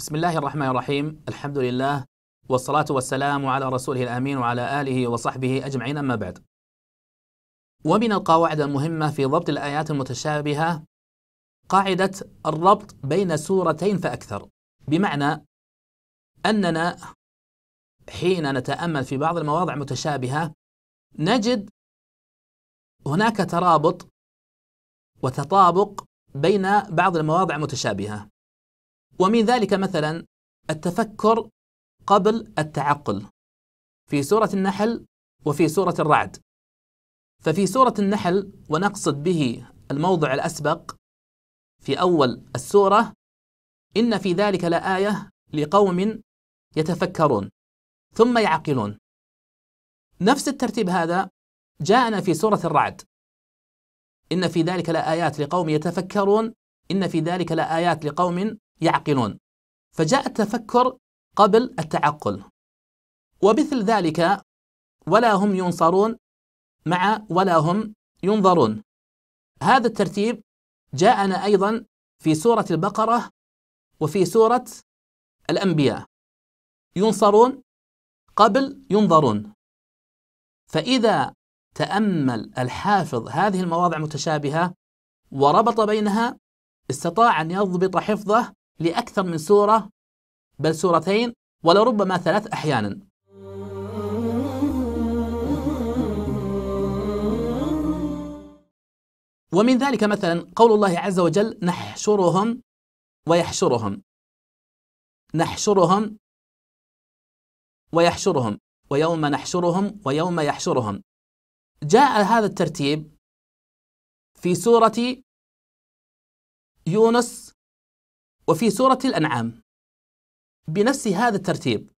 بسم الله الرحمن الرحيم الحمد لله والصلاة والسلام على رسوله الأمين وعلى آله وصحبه أجمعين أما بعد ومن القواعد المهمة في ضبط الآيات المتشابهة قاعدة الربط بين سورتين فأكثر بمعنى أننا حين نتأمل في بعض المواضع المتشابهة نجد هناك ترابط وتطابق بين بعض المواضع المتشابهة ومن ذلك مثلا التفكر قبل التعقل في سورة النحل وفي سورة الرعد ففي سورة النحل ونقصد به الموضع الأسبق في أول السورة إن في ذلك لآية لقوم يتفكرون ثم يعقلون نفس الترتيب هذا جاءنا في سورة الرعد إن في ذلك لآيات لقوم يتفكرون إن في ذلك لآيات لقوم يعقلون فجاء التفكر قبل التعقل ومثل ذلك ولا هم ينصرون مع ولا هم ينظرون هذا الترتيب جاءنا أيضا في سورة البقرة وفي سورة الأنبياء ينصرون قبل ينظرون فإذا تأمل الحافظ هذه المواضع المتشابهة وربط بينها استطاع أن يضبط حفظه لأكثر من سورة بل سورتين ولربما ثلاث أحيانا ومن ذلك مثلا قول الله عز وجل نحشرهم ويحشرهم نحشرهم ويحشرهم ويوم نحشرهم ويوم يحشرهم جاء هذا الترتيب في سورة يونس وفي سورة الأنعام بنفس هذا الترتيب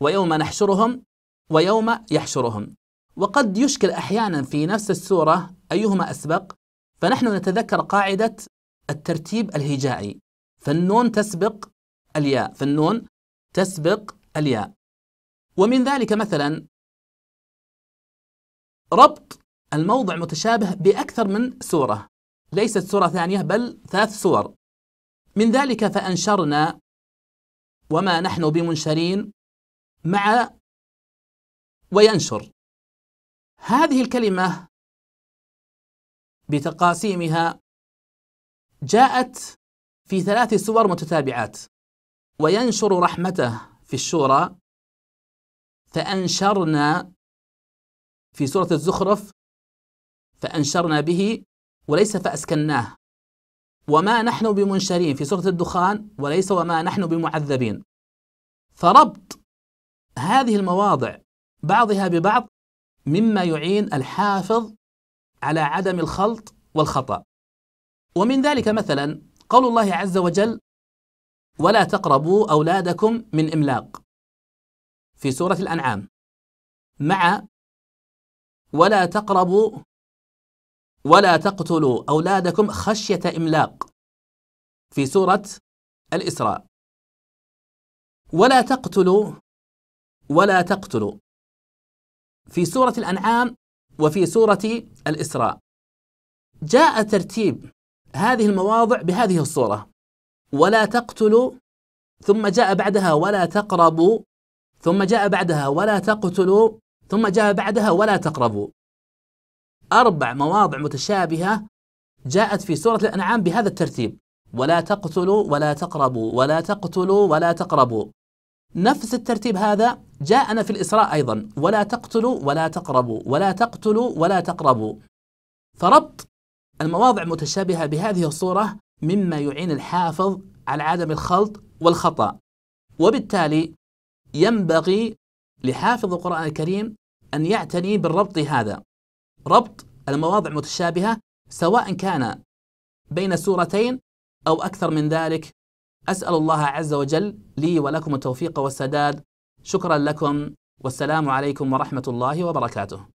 ويوم نحشرهم ويوم يحشرهم وقد يشكل أحيانا في نفس السورة أيهما أسبق فنحن نتذكر قاعدة الترتيب الهجائي فالنون تسبق الياء فالنون تسبق الياء ومن ذلك مثلا ربط الموضع متشابه بأكثر من سورة ليست سورة ثانية بل ثلاث سور من ذلك فأنشرنا وما نحن بمنشرين مع وينشر هذه الكلمة بتقاسيمها جاءت في ثلاث سور متتابعات وينشر رحمته في الشورى فأنشرنا في سورة الزخرف فأنشرنا به وليس فأسكناه وما نحن بمنشرين في سورة الدخان وليس وما نحن بمعذبين فربط هذه المواضع بعضها ببعض مما يعين الحافظ على عدم الخلط والخطأ ومن ذلك مثلا قول الله عز وجل ولا تقربوا أولادكم من إملاق في سورة الأنعام مع ولا تقربوا ولا تقتلوا أولادكم خشية إملاق في سورة الإسراء ولا تقتلوا ولا تقتلوا في سورة الأنعام وفي سورة الإسراء جاء ترتيب هذه المواضع بهذه الصورة ولا تقتلوا ثم جاء بعدها ولا تقربوا ثم جاء بعدها ولا تقتلوا ثم جاء بعدها ولا تقربوا أربع مواضع متشابهة جاءت في سورة الأنعام بهذا الترتيب ولا تقتلوا ولا تقربوا ولا تقتلوا ولا تقربوا نفس الترتيب هذا جاءنا في الإسراء أيضا ولا تقتلوا ولا تقربوا ولا تقتلوا ولا تقربوا فربط المواضع متشابهة بهذه الصورة مما يعين الحافظ على عدم الخلط والخطأ وبالتالي ينبغي لحافظ القرآن الكريم أن يعتني بالربط هذا ربط المواضع متشابهة سواء كان بين سورتين أو أكثر من ذلك أسأل الله عز وجل لي ولكم التوفيق والسداد شكرا لكم والسلام عليكم ورحمة الله وبركاته